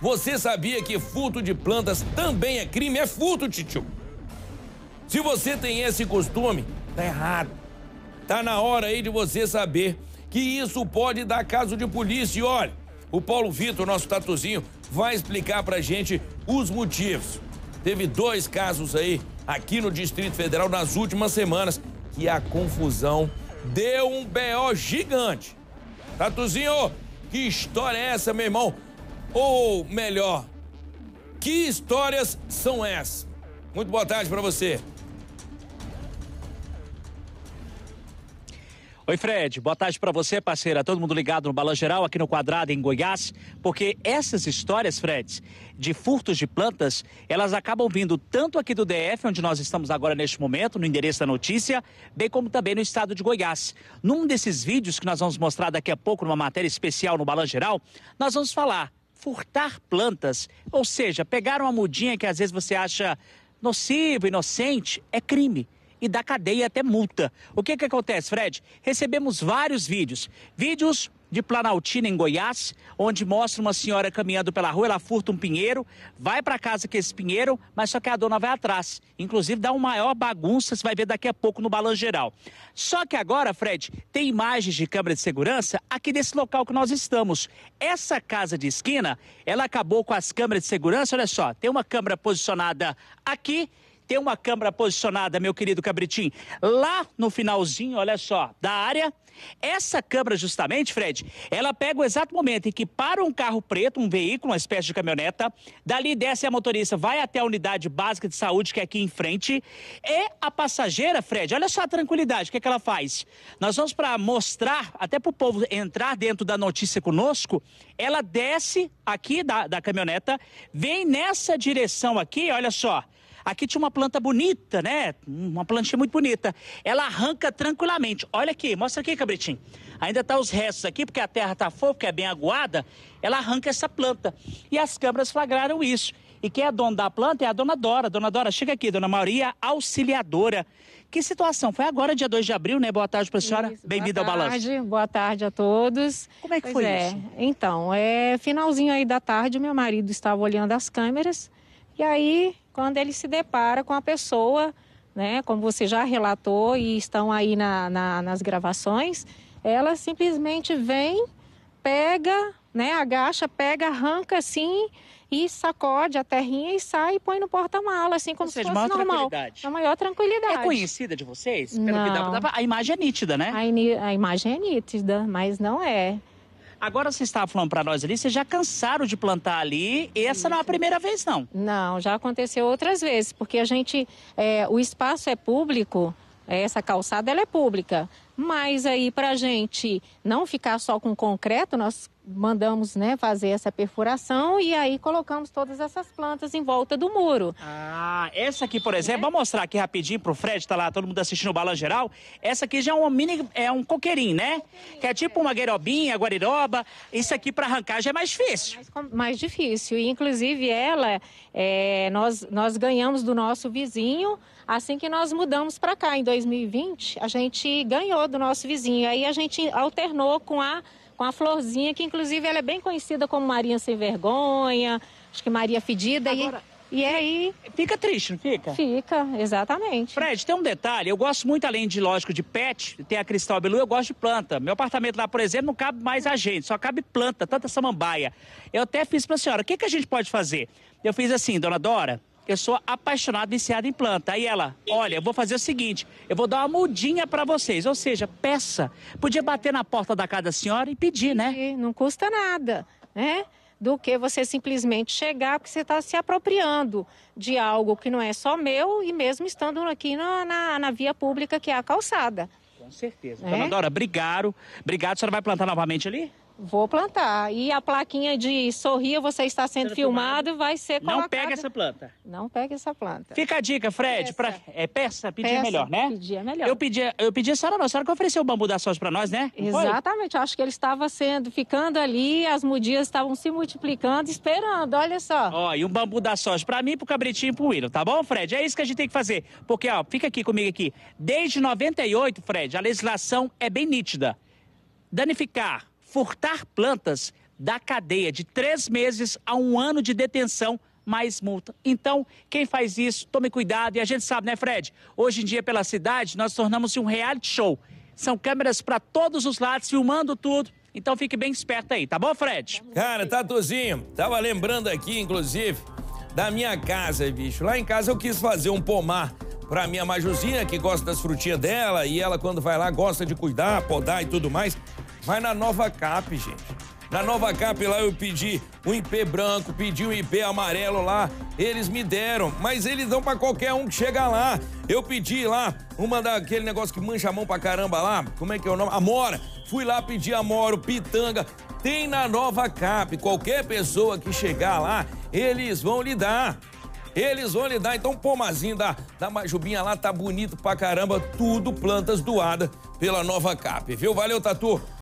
Você sabia que furto de plantas também é crime? É furto, tio. Se você tem esse costume, tá errado. Tá na hora aí de você saber que isso pode dar caso de polícia. E olha, o Paulo Vitor, nosso tatuzinho, vai explicar pra gente os motivos. Teve dois casos aí aqui no Distrito Federal nas últimas semanas que a confusão deu um BO gigante. Tatuzinho, que história é essa, meu irmão? Ou melhor, que histórias são essas? Muito boa tarde para você. Oi, Fred. Boa tarde para você, parceira. Todo mundo ligado no Balan Geral aqui no Quadrado, em Goiás. Porque essas histórias, Fred, de furtos de plantas, elas acabam vindo tanto aqui do DF, onde nós estamos agora neste momento, no endereço da notícia, bem como também no estado de Goiás. Num desses vídeos que nós vamos mostrar daqui a pouco, numa matéria especial no Balan Geral, nós vamos falar furtar plantas. Ou seja, pegar uma mudinha que às vezes você acha nociva, inocente, é crime e da cadeia até multa. O que, que acontece, Fred? Recebemos vários vídeos. Vídeos de Planaltina, em Goiás, onde mostra uma senhora caminhando pela rua, ela furta um pinheiro, vai para casa com esse pinheiro, mas só que a dona vai atrás. Inclusive, dá uma maior bagunça, você vai ver daqui a pouco no balanço geral. Só que agora, Fred, tem imagens de câmera de segurança aqui desse local que nós estamos. Essa casa de esquina, ela acabou com as câmeras de segurança, olha só, tem uma câmera posicionada aqui ter uma câmera posicionada, meu querido Cabritim, lá no finalzinho, olha só, da área. Essa câmera, justamente, Fred, ela pega o exato momento em que para um carro preto, um veículo, uma espécie de caminhoneta, dali desce a motorista, vai até a unidade básica de saúde, que é aqui em frente, e a passageira, Fred, olha só a tranquilidade, o que, é que ela faz? Nós vamos para mostrar, até para o povo entrar dentro da notícia conosco, ela desce aqui da, da caminhoneta, vem nessa direção aqui, olha só, Aqui tinha uma planta bonita, né? Uma plantinha muito bonita. Ela arranca tranquilamente. Olha aqui, mostra aqui, cabritinho. Ainda tá os restos aqui, porque a terra tá fofa, porque é bem aguada. Ela arranca essa planta. E as câmeras flagraram isso. E quem é dona da planta é a dona Dora. Dona Dora, chega aqui, dona Maria, auxiliadora. Que situação? Foi agora, dia 2 de abril, né? Boa tarde para a senhora. Bem-vinda ao Balanço. Boa tarde, boa tarde a todos. Como é que pois foi é. isso? Então, é finalzinho aí da tarde, meu marido estava olhando as câmeras e aí quando ele se depara com a pessoa, né, como você já relatou e estão aí na, na, nas gravações, ela simplesmente vem, pega, né, agacha, pega, arranca assim e sacode a terrinha e sai e põe no porta-mala, assim como Ou seja, se fosse maior normal. A maior tranquilidade. É conhecida de vocês? Pelo não. que a imagem é nítida, né? A, a imagem é nítida, mas não é. Agora você estava falando para nós ali, vocês já cansaram de plantar ali. Essa Isso. não é a primeira vez, não. Não, já aconteceu outras vezes, porque a gente. É, o espaço é público, é, essa calçada ela é pública. Mas aí, para a gente não ficar só com concreto, nós mandamos né, fazer essa perfuração e aí colocamos todas essas plantas em volta do muro. Ah, essa aqui, por é. exemplo, é. vou mostrar aqui rapidinho pro Fred, tá lá todo mundo assistindo o Balan Geral. Essa aqui já é um mini, é um coqueirinho, né? Coqueirinho, que é tipo é. uma guerobinha, guariroba. É. Isso aqui para arrancar já é mais difícil. É mais, mais, difícil. E, inclusive, ela, é, nós, nós ganhamos do nosso vizinho assim que nós mudamos para cá, em 2020. A gente ganhou do nosso vizinho. Aí a gente alternou com a com a florzinha, que inclusive ela é bem conhecida como Marinha Sem Vergonha, acho que Maria Fedida. Agora... E... E aí. Fica triste, não fica? Fica, exatamente. Fred, tem um detalhe. Eu gosto muito, além de, lógico, de pet, tem a cristal belu, eu gosto de planta. Meu apartamento lá, por exemplo, não cabe mais a gente, só cabe planta, tanta samambaia. Eu até fiz pra senhora, o que, que a gente pode fazer? Eu fiz assim, dona Dora, eu sou apaixonado, viciado em planta. Aí ela, olha, eu vou fazer o seguinte, eu vou dar uma mudinha para vocês. Ou seja, peça. Podia bater na porta da casa da senhora e pedir, né? Não custa nada, né? do que você simplesmente chegar porque você está se apropriando de algo que não é só meu e mesmo estando aqui na, na, na via pública que é a calçada. Com certeza. É? Dona Dora, obrigado. Obrigado. A senhora vai plantar novamente ali? Vou plantar. E a plaquinha de sorria, você está sendo, sendo filmado, filmado, vai ser colocada. Não pega essa planta. Não pega essa planta. Fica a dica, Fred. Peça. Pra... É peça? Pedir peça, é melhor, né? Pedir é melhor. Eu pedi, eu pedi a senhora, não. A senhora que ofereceu o bambu da soja para nós, né? Não Exatamente. Foi? Acho que ele estava sendo, ficando ali, as mudias estavam se multiplicando, esperando, olha só. Ó, e um bambu da soja para mim, pro cabritinho e pro William, tá bom, Fred? É isso que a gente tem que fazer. Porque, ó, fica aqui comigo aqui. Desde 98, Fred, a legislação é bem nítida. Danificar furtar plantas da cadeia de três meses a um ano de detenção mais multa. Então, quem faz isso, tome cuidado. E a gente sabe, né, Fred? Hoje em dia, pela cidade, nós tornamos um reality show. São câmeras para todos os lados, filmando tudo. Então, fique bem esperto aí, tá bom, Fred? Cara, Tatuzinho, tá tava lembrando aqui, inclusive, da minha casa, bicho. Lá em casa eu quis fazer um pomar pra minha Majuzinha, que gosta das frutinhas dela, e ela, quando vai lá, gosta de cuidar, podar e tudo mais. Vai na nova cap, gente. Na nova cap lá eu pedi um IP branco, pedi um IP amarelo lá, eles me deram, mas eles dão para qualquer um que chega lá. Eu pedi lá uma daquele negócio que mancha a mão pra caramba lá, como é que é o nome? Amora. Fui lá pedir Amora, pitanga. Tem na nova cap, qualquer pessoa que chegar lá, eles vão lhe dar. Eles vão lhe dar. Então, pomazinho da, da Majubinha lá tá bonito pra caramba. Tudo plantas doadas pela nova CAP, viu? Valeu, Tatu.